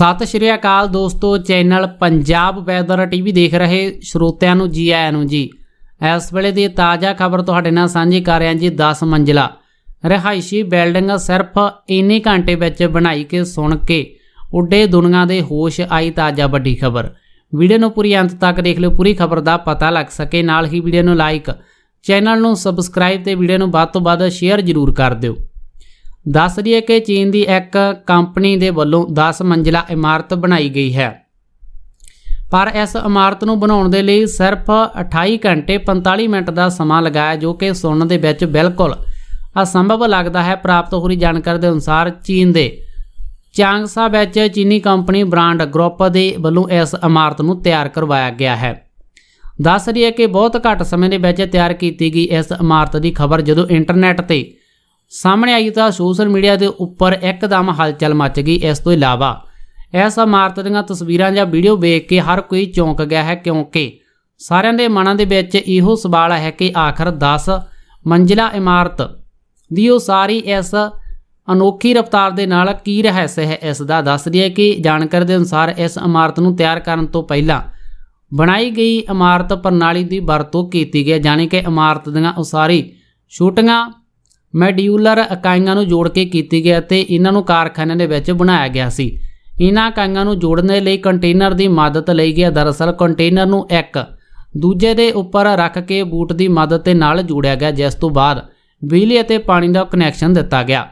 ਸਤਿ ਸ਼੍ਰੀ ਅਕਾਲ ਦੋਸਤੋ channel Punjab weather TV ਦੇਖ ਰਹੇ ਸਰੋਤਿਆਂ ਨੂੰ ਜੀ ਆਇਆਂ ਨੂੰ ਜੀ ਇਸ ਵੇਲੇ ਦੀ ਤਾਜ਼ਾ ਖਬਰ ਤੁਹਾਡੇ ਨਾਲ ਸਾਂਝੀ ਕਰ ਰਿਹਾ ਜੀ 10 ਮੰਜ਼ਲਾ ਰਹਾਇਸ਼ੀ ਬਿਲਡਿੰਗ ਸਿਰਫ ਇੰਨੇ ਘੰਟੇ ਵਿੱਚ ਬਣਾਈ ਕੇ ਸੁਣ ਕੇ ਉੱਡੇ ਦੁਨੀਆ ਦੇ ਹੋਸ਼ ਆਈ ਤਾਜ਼ਾ ਵੱਡੀ ਖਬਰ ਵੀਡੀਓ ਨੂੰ ਪੂਰੀ ਅੰਤ ਤੱਕ ਦੇਖ ਲਿਓ ਪੂਰੀ ਖਬਰ ਦਾ ਪਤਾ ਲੱਗ ਸਕੇ ਨਾਲ ਹੀ ਵੀਡੀਓ ਨੂੰ ਲਾਈਕ ਚੈਨਲ ਨੂੰ ਸਬਸਕ੍ਰਾਈਬ ਤੇ ਵੀਡੀਓ ਨੂੰ ਵੱਧ ਤੋਂ ਵੱਧ ਸ਼ੇਅਰ ਜ਼ਰੂਰ ਕਰ ਦਿਓ ਦੱਸ ਰਹੀਏ ਕਿ ਚੀਨ ਦੀ ਇੱਕ ਕੰਪਨੀ ਦੇ ਵੱਲੋਂ 10 ਮੰਜ਼ਿਲਾ ਇਮਾਰਤ ਬਣਾਈ ਗਈ ਹੈ ਪਰ ਇਸ ਇਮਾਰਤ ਨੂੰ ਬਣਾਉਣ ਦੇ ਲਈ ਸਿਰਫ 28 ਘੰਟੇ 45 ਮਿੰਟ ਦਾ ਸਮਾਂ ਲਗਾਇਆ ਜੋ ਕਿ ਸੁਣਨ ਦੇ ਵਿੱਚ ਬਿਲਕੁਲ ਅਸੰਭਵ ਲੱਗਦਾ ਹੈ ਪ੍ਰਾਪਤ ਹੋਈ ਜਾਣਕਾਰੀ ਦੇ ਅਨੁਸਾਰ ਚੀਨ ਦੇ ਚਾਂਗਸਾ ਵਿੱਚ ਚੀਨੀ ਕੰਪਨੀ ਬ੍ਰਾਂਡ ਗਰੁੱਪ ਦੇ ਵੱਲੋਂ ਇਸ ਇਮਾਰਤ ਨੂੰ ਤਿਆਰ ਕਰਵਾਇਆ ਗਿਆ ਹੈ ਦੱਸ ਰਹੀ ਕਿ ਬਹੁਤ ਘੱਟ ਸਮੇਂ ਦੇ ਵਿੱਚ ਤਿਆਰ ਕੀਤੀ ਗਈ ਇਸ ਇਮਾਰਤ ਦੀ ਖਬਰ ਜਦੋਂ ਇੰਟਰਨੈਟ ਤੇ ਸਾਹਮਣੇ ਆਈ ਤਾਂ ਸੋਸ਼ਲ ਮੀਡੀਆ ਦੇ ਉੱਪਰ ਇੱਕਦਮ ਹਲਚਲ ਮਚ ਗਈ ਇਸ ਤੋਂ ਇਲਾਵਾ ਇਸ ਇਮਾਰਤ ਦੀਆਂ ਤਸਵੀਰਾਂ ਜਾਂ ਵੀਡੀਓ ਵੇਖ ਕੇ ਹਰ ਕੋਈ ਚੌਂਕ ਗਿਆ ਹੈ ਕਿਉਂਕਿ ਸਾਰਿਆਂ ਦੇ ਮਨਾਂ ਦੇ ਵਿੱਚ ਇਹੋ ਸਵਾਲ ਹੈ ਕਿ ਆਖਰ 10 ਮੰਜ਼ਿਲਾ ਇਮਾਰਤ ਦੀ ਉਹ ਸਾਰੀ ਇਸ ਅਨੋਖੀ ਰਫ਼ਤਾਰ ਦੇ ਨਾਲ ਕੀ ਰਹੱਸ ਹੈ ਇਸ ਦਾ ਦੱਸ ਦਈਏ ਕਿ ਜਾਣਕਾਰੀ ਦੇ ਅਨੁਸਾਰ ਇਸ ਇਮਾਰਤ ਨੂੰ ਤਿਆਰ ਕਰਨ ਤੋਂ ਪਹਿਲਾਂ ਬਣਾਈ ਗਈ ਇਮਾਰਤ ਪ੍ਰਣਾਲੀ ਦੀ ਵਰਤੋਂ ਕੀਤੀ ਗਈ ਜਾਨੀ ਕਿ ਇਮਾਰਤ ਦੀਆਂ ਉਸਾਰੀ ਸ਼ੂਟਿੰਗਾਂ ਮੈਡਿਊਲਰ ਇਕਾਈਆਂ ਨੂੰ ਜੋੜ ਕੇ ਕੀਤੀ ਗਿਆ ਤੇ ਇਹਨਾਂ ਨੂੰ ਕਾਰਖਾਨਿਆਂ ਦੇ ਵਿੱਚ ਬਣਾਇਆ ਗਿਆ ਸੀ ਇਹਨਾਂ ਇਕਾਈਆਂ ਨੂੰ ਜੋੜਨ ਦੇ ਲਈ ਕੰਟੇਨਰ ਦੀ ਮਦਦ ਲਈ ਗਿਆ ਦਰਅਸਲ ਕੰਟੇਨਰ ਨੂੰ ਇੱਕ ਦੂਜੇ ਦੇ ਉੱਪਰ ਰੱਖ ਕੇ ਬੂਟ ਦੀ ਮਦਦ ਤੇ ਨਾਲ ਜੋੜਿਆ ਗਿਆ ਜਿਸ ਤੋਂ ਬਾਅਦ ਬਿਜਲੀ ਅਤੇ ਪਾਣੀ ਦਾ ਕਨੈਕਸ਼ਨ ਦਿੱਤਾ ਗਿਆ